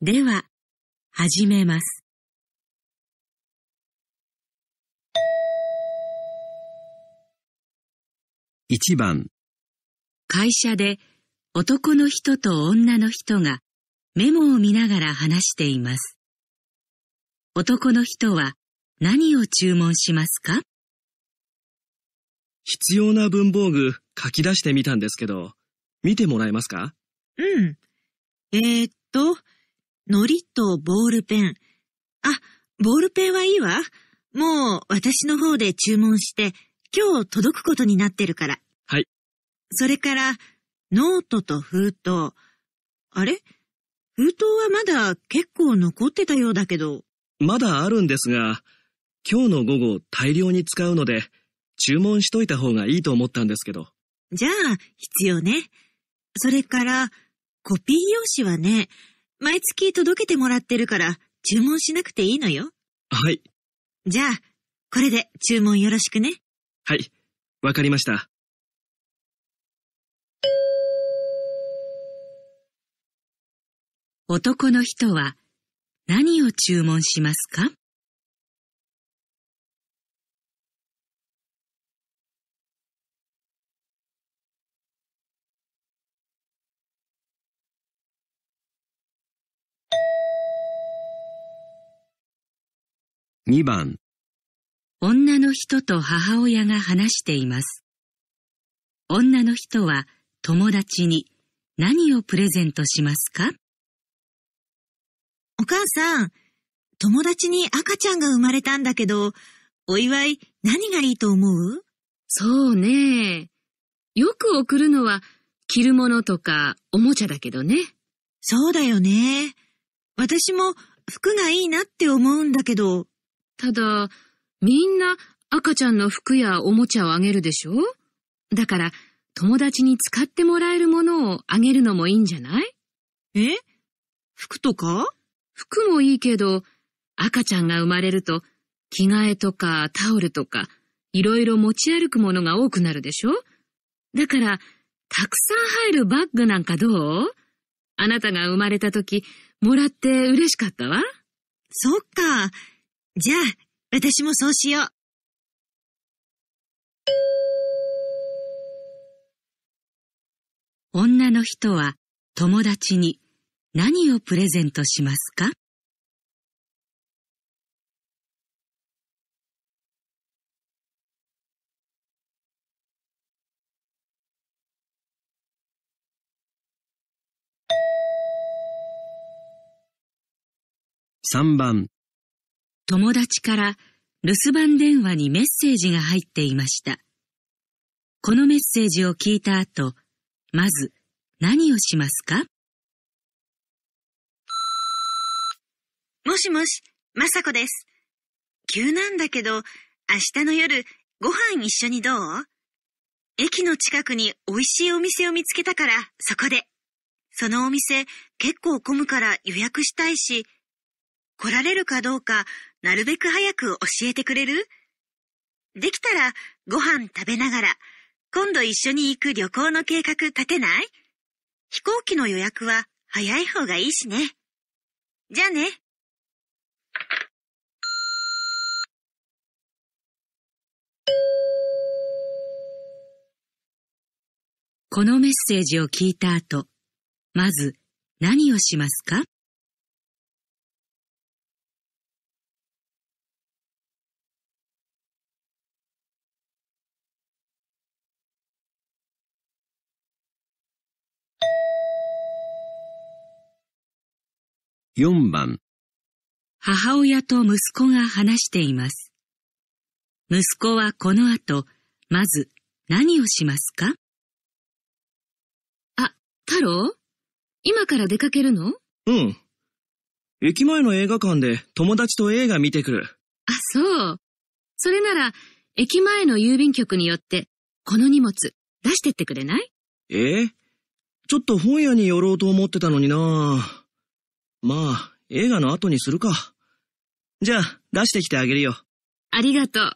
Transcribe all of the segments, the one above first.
では、始めます。1番会社で男の人と女の人がメモを見ながら話しています。男の人は何を注文しますか必要な文房具書き出してみたんですけど、見てもらえますかうん。えー、っと、糊とボールペン。あ、ボールペンはいいわ。もう私の方で注文して、今日届くことになってるから。はい。それから、ノートと封筒。あれ封筒はまだ結構残ってたようだけど。まだあるんですが、今日の午後大量に使うので、注文しといた方がいいと思ったんですけど。じゃあ、必要ね。それから、コピー用紙はね、毎月届けてもらってるから、注文しなくていいのよ。はい。じゃあ、これで注文よろしくね。はい、わかりました。男の人は何を注文しますか2番女の人と母親が話しています。女の人は友達に何をプレゼントしますかお母さん、友達に赤ちゃんが生まれたんだけど、お祝い何がいいと思うそうね。よく送るのは着るものとかおもちゃだけどね。そうだよね。私も服がいいなって思うんだけど、ただ、みんな赤ちゃんの服やおもちゃをあげるでしょだから、友達に使ってもらえるものをあげるのもいいんじゃないえ服とか服もいいけど、赤ちゃんが生まれると、着替えとかタオルとか、いろいろ持ち歩くものが多くなるでしょだから、たくさん入るバッグなんかどうあなたが生まれた時、もらって嬉しかったわ。そっか。じゃあ、私もそうしよう。女の人は友達に何をプレゼントしますか3番友達から留守番電話にメッセージが入っていました。このメッセージを聞いた後、まず何をしますかもしもし、まさこです。急なんだけど、明日の夜、ご飯一緒にどう駅の近くに美味しいお店を見つけたから、そこで。そのお店、結構混むから予約したいし、来られるかどうかなるべく早く教えてくれるできたらご飯食べながら今度一緒に行く旅行の計画立てない飛行機の予約は早い方がいいしね。じゃあね。このメッセージを聞いた後、まず何をしますか4番母親と息子が話しています。息子はこの後、まず何をしますかあ、太郎今から出かけるのうん。駅前の映画館で友達と映画見てくる。あ、そう。それなら、駅前の郵便局によって、この荷物、出してってくれないええちょっと本屋に寄ろうと思ってたのになぁ。まあ、映画の後にするか。じゃあ、出してきてあげるよ。ありがとう。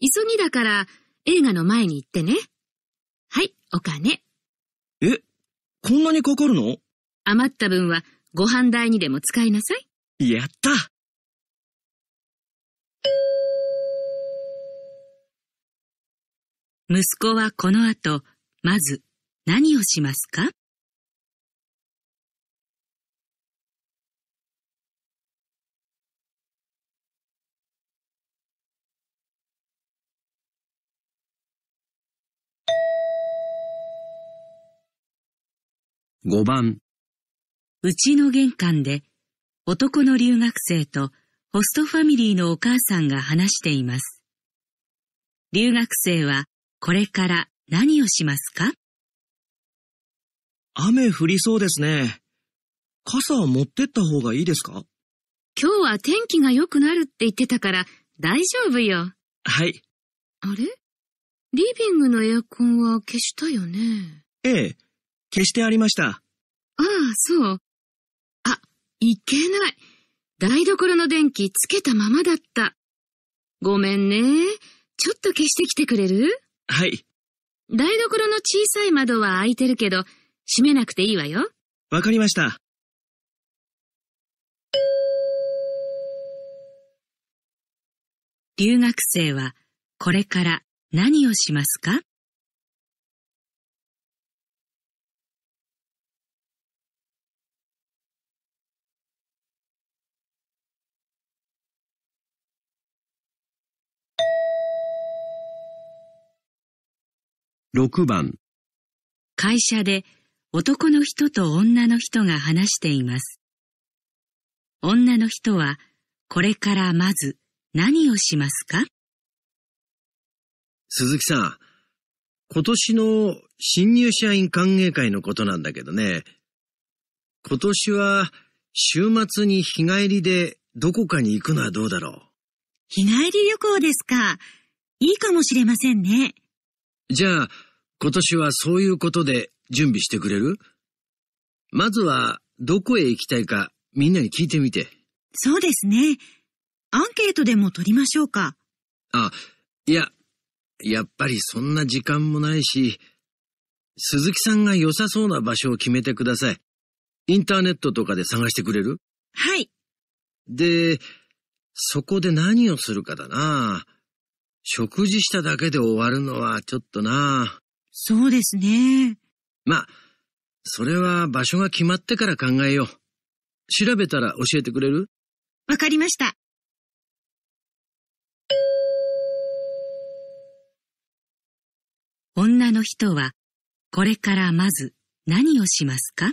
急ぎだから、映画の前に行ってね。はい、お金。え、こんなにかかるの余った分は、ご飯代にでも使いなさい。やった息子はこの後、まず何をしますか5番。うちの玄関で男の留学生とホストファミリーのお母さんが話しています。留学生はこれから何をしますか雨降りそうですね。傘を持ってった方がいいですか今日は天気が良くなるって言ってたから大丈夫よ。はい。あれリビングのエアコンは消したよね。ええ。消してありました。ああ、そう。あ、いけない。台所の電気つけたままだった。ごめんね。ちょっと消してきてくれるはい。台所の小さい窓は開いてるけど、閉めなくていいわよ。わかりました。留学生はこれから何をしますか6番会社で男の人と女の人が話しています。女の人はこれからまず何をしますか鈴木さん、今年の新入社員歓迎会のことなんだけどね、今年は週末に日帰りでどこかに行くのはどうだろう。日帰り旅行ですか。いいかもしれませんね。じゃあ、今年はそういうことで準備してくれるまずは、どこへ行きたいか、みんなに聞いてみて。そうですね。アンケートでも取りましょうか。あ、いや、やっぱりそんな時間もないし、鈴木さんが良さそうな場所を決めてください。インターネットとかで探してくれるはい。で、そこで何をするかだな。食事しただけで終わるのはちょっとなそうですね。まあ、それは場所が決まってから考えよう。調べたら教えてくれるわかりました。女の人はこれからまず何をしますか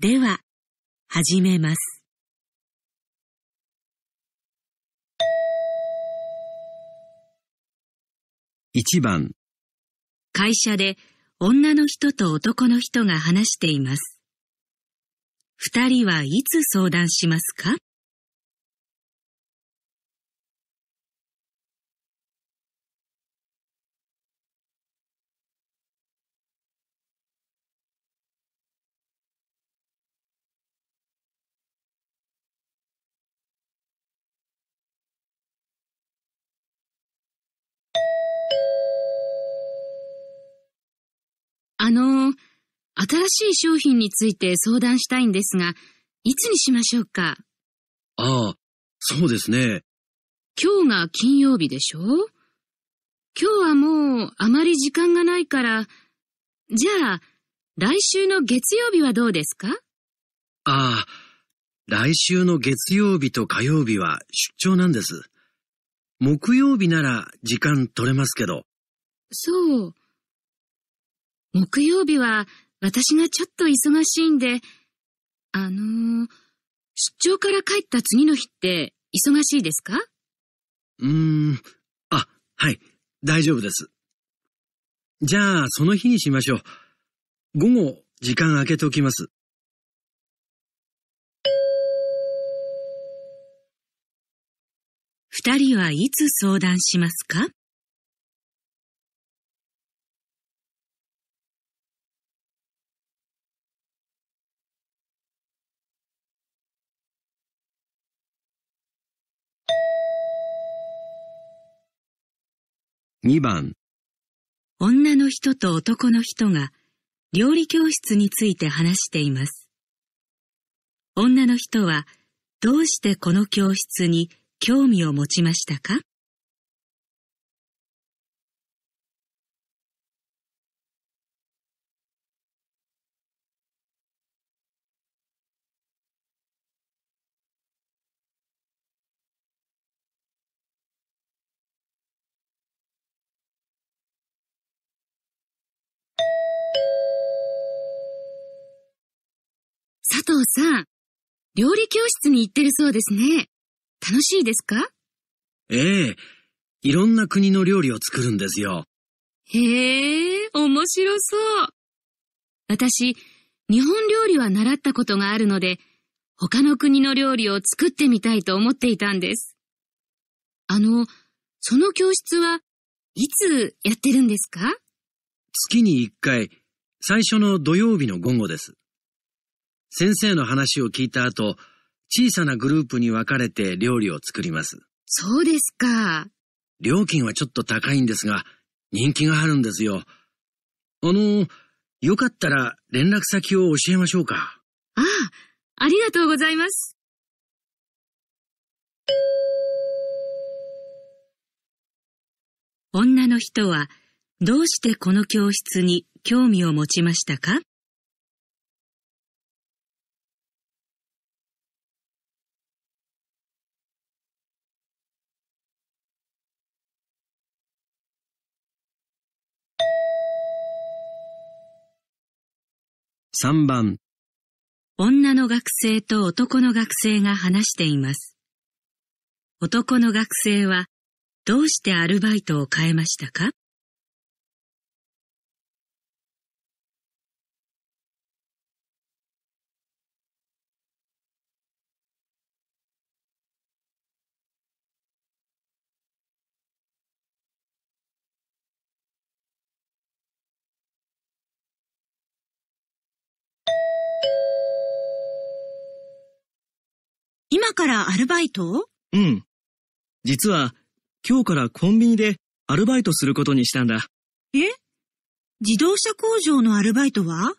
では、始めます。1番会社で女の人と男の人が話しています。二人はいつ相談しますかあのー、新しい商品について相談したいんですが、いつにしましょうかああ、そうですね。今日が金曜日でしょ今日はもうあまり時間がないから、じゃあ、来週の月曜日はどうですかああ、来週の月曜日と火曜日は出張なんです。木曜日なら時間取れますけど。そう。木曜日は私がちょっと忙しいんで、あのー、出張から帰った次の日って忙しいですかうーん、あ、はい、大丈夫です。じゃあ、その日にしましょう。午後、時間空けておきます。二人はいつ相談しますか2番女の人と男の人が料理教室について話しています。女の人はどうしてこの教室に興味を持ちましたか藤さん、料理教室に行ってるそうですね。楽しいですかええ。いろんな国の料理を作るんですよ。へえ、面白そう。私、日本料理は習ったことがあるので、他の国の料理を作ってみたいと思っていたんです。あの、その教室はいつやってるんですか月に一回、最初の土曜日の午後です。先生の話を聞いた後、小さなグループに分かれて料理を作ります。そうですか。料金はちょっと高いんですが、人気があるんですよ。あの、よかったら連絡先を教えましょうか。ああ、ありがとうございます。女の人はどうしてこの教室に興味を持ちましたか3番女の学生と男の学生が話しています。男の学生はどうしてアルバイトを変えましたかからアルバイトうん。実は、今日からコンビニでアルバイトすることにしたんだ。え自動車工場のアルバイトは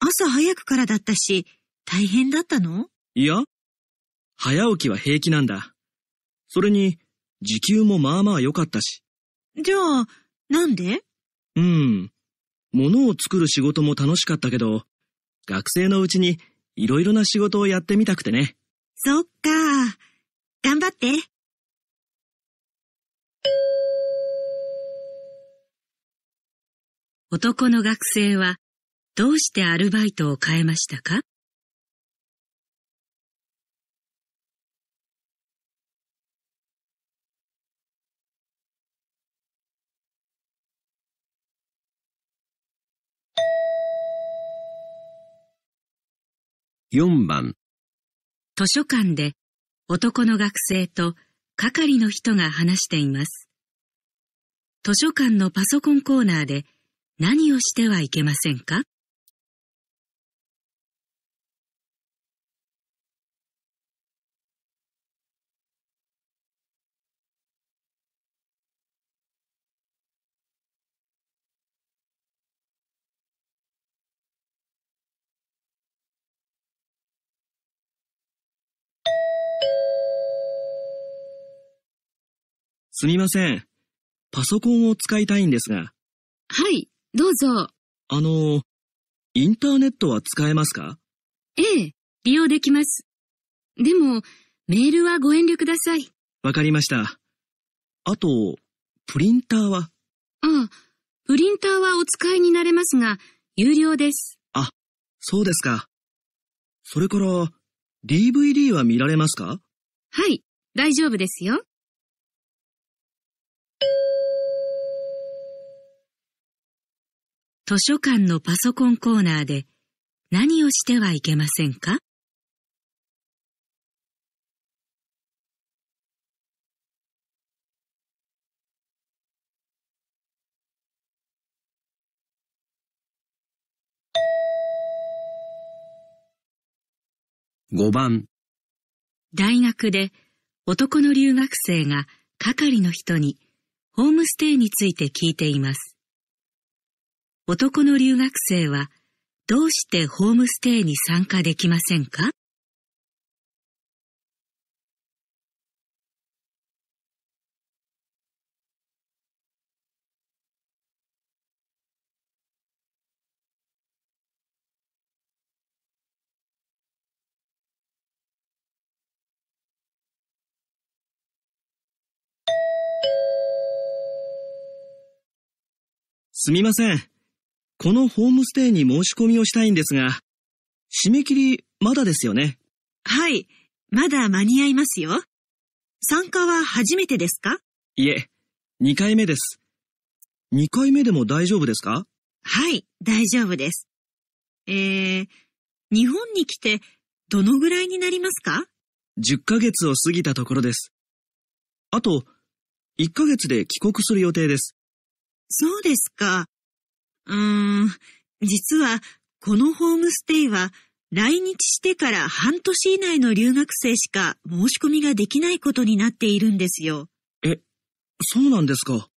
朝早くからだったし、大変だったのいや、早起きは平気なんだ。それに、時給もまあまあ良かったし。じゃあ、なんでうん。物を作る仕事も楽しかったけど、学生のうちにいろいろな仕事をやってみたくてね。そっか。頑張って。男の学生はどうしてアルバイトを変えましたか4番図書館で男の学生と係の人が話しています。図書館のパソコンコーナーで何をしてはいけませんかすみません。パソコンを使いたいんですが。はい、どうぞ。あの、インターネットは使えますかええ、利用できます。でも、メールはご遠慮ください。わかりました。あと、プリンターはああ、プリンターはお使いになれますが、有料です。あ、そうですか。それから、DVD は見られますかはい、大丈夫ですよ。図書館のパソコンコーナーで何をしてはいけませんか5番大学で男の留学生が係の人にホームステイについて聞いています。男の留学生はどうしてホームステイに参加できませんかすみません。このホームステイに申し込みをしたいんですが、締め切りまだですよね。はい。まだ間に合いますよ。参加は初めてですかいえ、2回目です。2回目でも大丈夫ですかはい、大丈夫です。えー、日本に来てどのぐらいになりますか ?10 ヶ月を過ぎたところです。あと、1ヶ月で帰国する予定です。そうですか。うーん、実は、このホームステイは、来日してから半年以内の留学生しか申し込みができないことになっているんですよ。え、そうなんですか。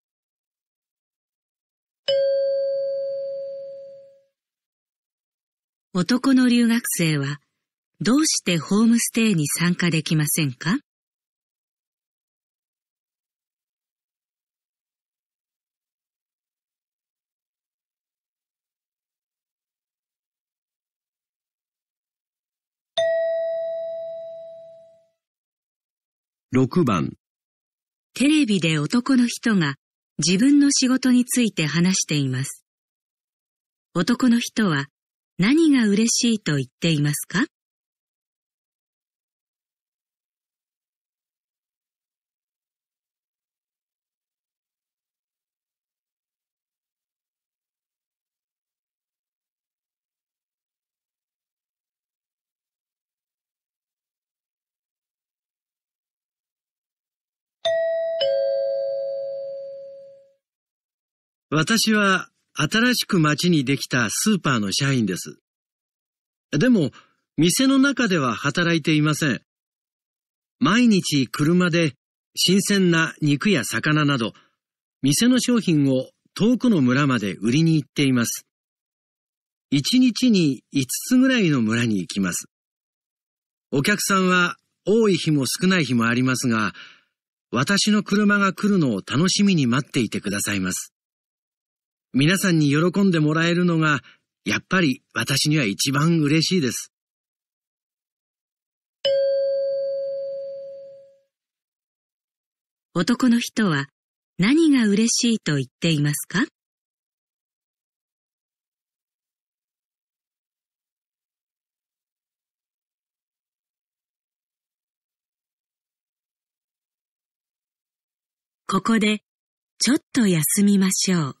男の留学生は、どうしてホームステイに参加できませんか6番テレビで男の人が自分の仕事について話しています。男の人は何が嬉しいと言っていますか私は新しく町にできたスーパーの社員です。でも、店の中では働いていません。毎日車で新鮮な肉や魚など、店の商品を遠くの村まで売りに行っています。一日に5つぐらいの村に行きます。お客さんは多い日も少ない日もありますが、私の車が来るのを楽しみに待っていてくださいます。皆さんに喜んでもらえるのが、やっぱり私には一番嬉しいです。男の人は何が嬉しいと言っていますかここでちょっと休みましょう。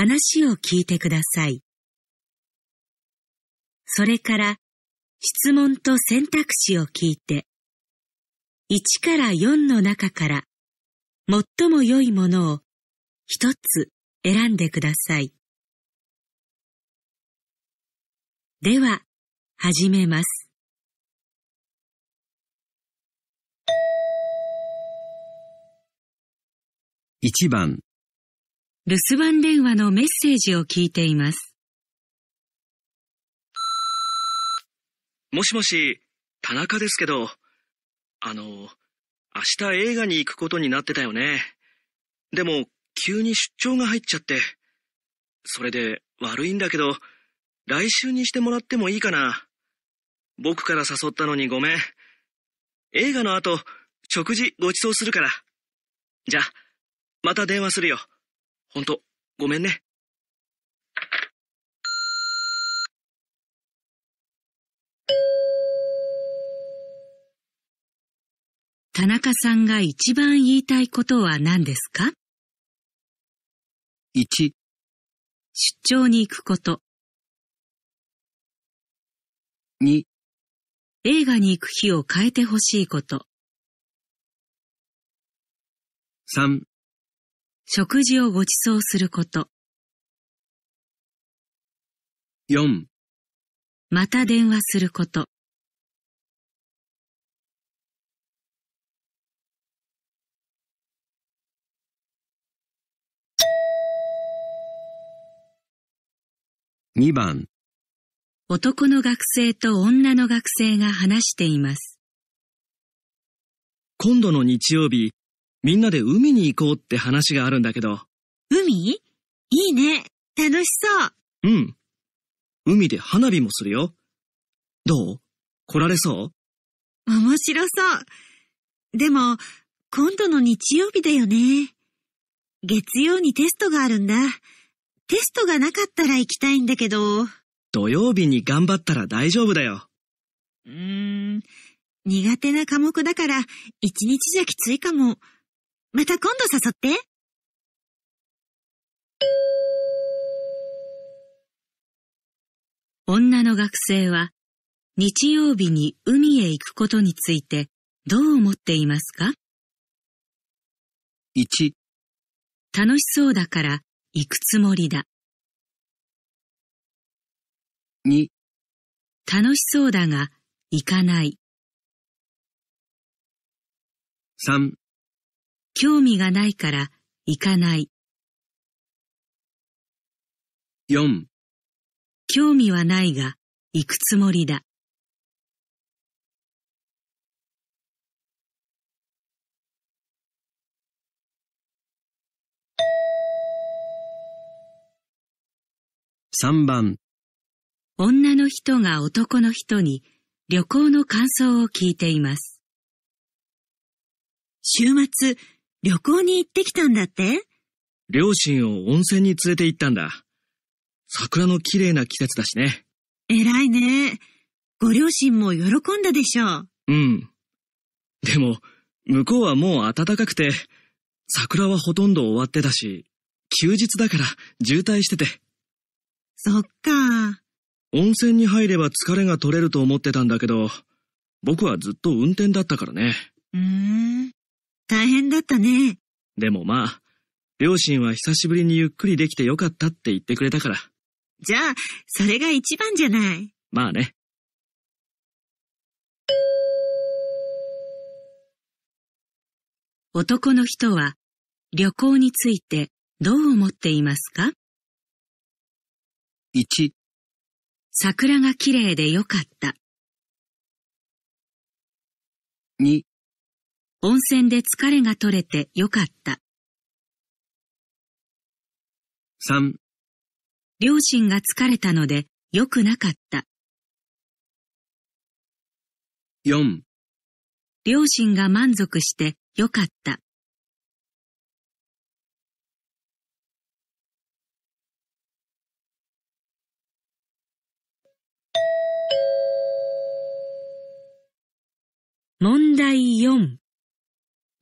話を聞いてください。それから質問と選択肢を聞いて、1から4の中から最も良いものを一つ選んでください。では、始めます。1番留守番電話のメッセージを聞いています。もしもし、田中ですけど、あの、明日映画に行くことになってたよね。でも、急に出張が入っちゃって。それで、悪いんだけど、来週にしてもらってもいいかな。僕から誘ったのにごめん。映画の後、食事ごちそうするから。じゃ、また電話するよ。ほんごめんね。田中さんが一番言いたいことは何ですか一、出張に行くこと二、映画に行く日を変えてほしいこと三、食事をごちそうすること。4また電話すること。2番男の学生と女の学生が話しています。今度の日曜日、みんなで海に行こうって話があるんだけど。海いいね。楽しそう。うん。海で花火もするよ。どう来られそう面白そう。でも、今度の日曜日だよね。月曜にテストがあるんだ。テストがなかったら行きたいんだけど。土曜日に頑張ったら大丈夫だよ。うーん、苦手な科目だから、一日じゃきついかも。また今度誘って。女の学生は日曜日に海へ行くことについてどう思っていますか ?1 楽しそうだから行くつもりだ。2楽しそうだが行かない。3興味がないから行かない。4興味はないが行くつもりだ。3番女の人が男の人に旅行の感想を聞いています。週末、旅行に行ってきたんだって両親を温泉に連れて行ったんだ。桜の綺麗な季節だしね。偉いね。ご両親も喜んだでしょう。うん。でも、向こうはもう暖かくて、桜はほとんど終わってたし、休日だから渋滞してて。そっか。温泉に入れば疲れが取れると思ってたんだけど、僕はずっと運転だったからね。うーん。大変だったね。でもまあ、両親は久しぶりにゆっくりできてよかったって言ってくれたから。じゃあ、それが一番じゃない。まあね。男の人は旅行についてどう思っていますか ?1 桜が綺麗でよかった。2温泉で疲れが取れてよかった。3両親が疲れたので良くなかった。4両親が満足してよかった。問題4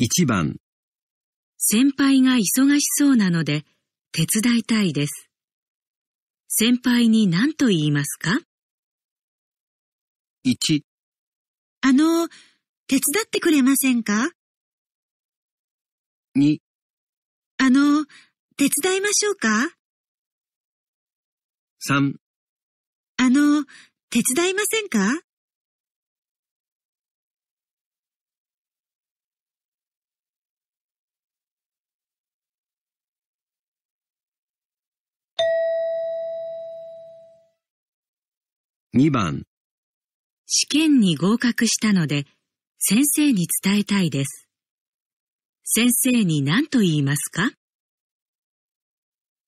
1番先輩が忙しそうなので手伝いたいです。先輩に何と言いますか ?1 あの、手伝ってくれませんか ?2 あの、手伝いましょうか ?3 あの、手伝いませんか2番試験に合格したので先生に伝えたいです。先生に何と言いますか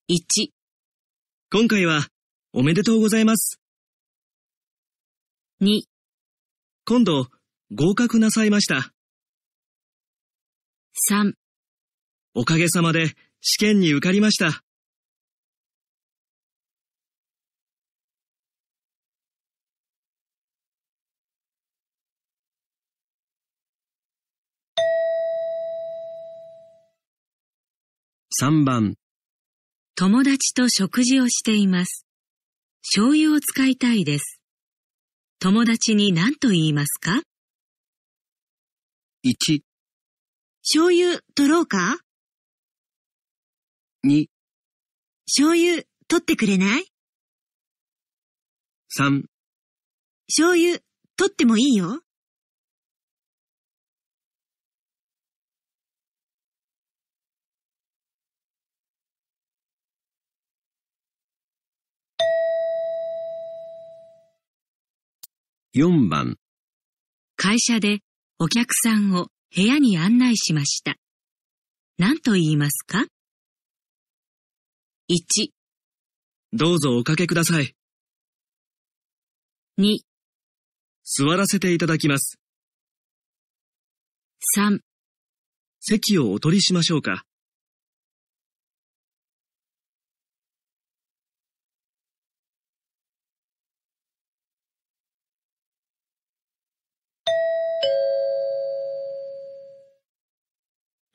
?1 今回はおめでとうございます。2今度合格なさいました。3おかげさまで試験に受かりました。3番友達と食事をしています。醤油を使いたいです。友達に何と言いますか ?1 醤油取ろうか ?2 醤油取ってくれない ?3 醤油取ってもいいよ。4番会社でお客さんを部屋に案内しました。何と言いますか ?1 どうぞおかけください。2座らせていただきます。3席をお取りしましょうか。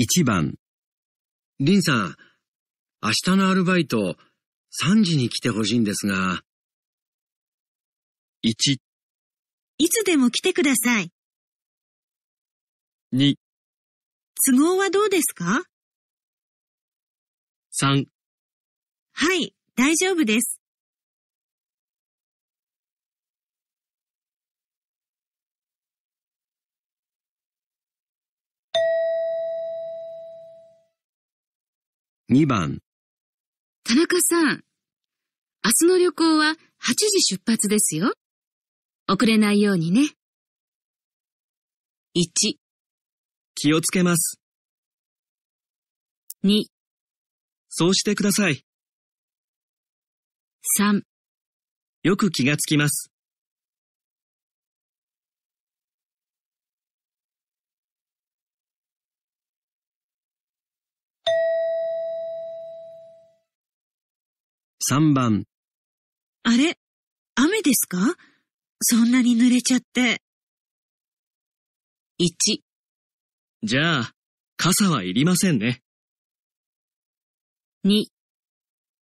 1番。リンさん、明日のアルバイト、3時に来てほしいんですが。1、いつでも来てください。2、都合はどうですか3、はい、大丈夫です。2番。田中さん、明日の旅行は8時出発ですよ。遅れないようにね。1。気をつけます。2。そうしてください。3。よく気がつきます。3番。あれ雨ですかそんなに濡れちゃって。1。じゃあ、傘はいりませんね。2。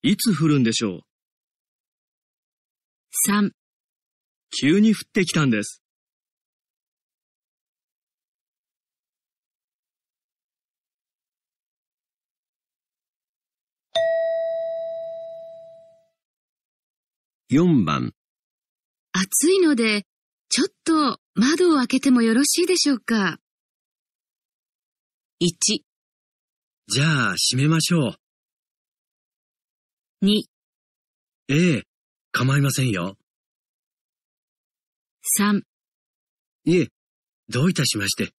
いつ降るんでしょう ?3。急に降ってきたんです。4番。暑いので、ちょっと窓を開けてもよろしいでしょうか ?1。じゃあ、閉めましょう。2。ええ、構いませんよ。3。いえ、どういたしまして。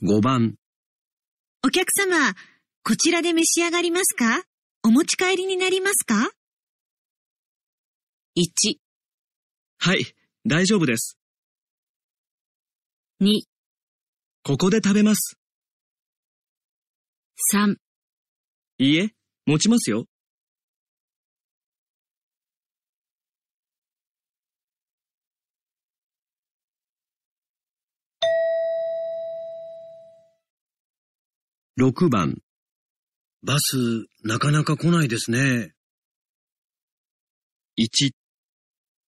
5番。お客様、こちらで召し上がりますかお持ち帰りになりますか ?1。はい、大丈夫です。2。ここで食べます。3。いいえ、持ちますよ。6番。バス、なかなか来ないですね。1、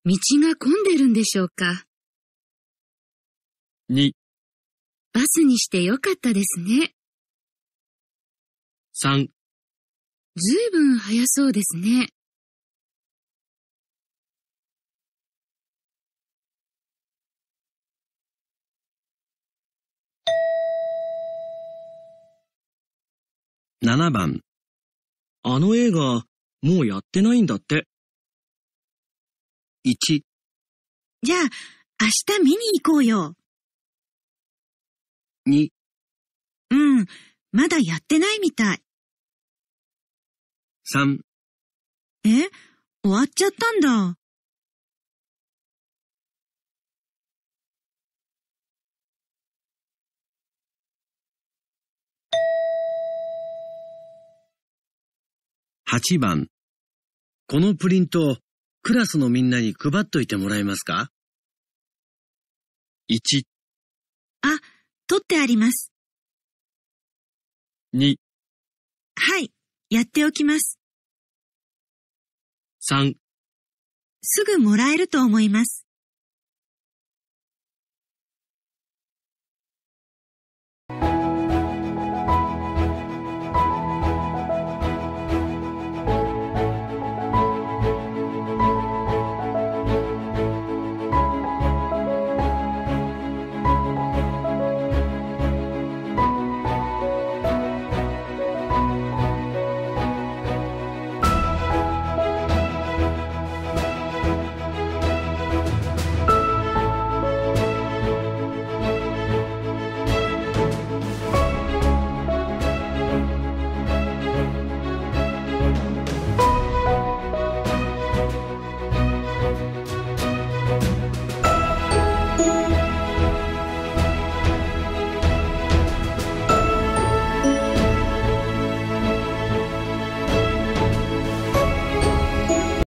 道が混んでるんでしょうか2、バスにしてよかったですね。3、ずいぶん早そうですね。7番あの映画、もうやってないんだって。1じゃあ、明日見に行こうよ。2うん、まだやってないみたい。3え終わっちゃったんだ。8番。このプリント、クラスのみんなに配っといてもらえますか ?1、あ、取ってあります。2、はい、やっておきます。3、すぐもらえると思います。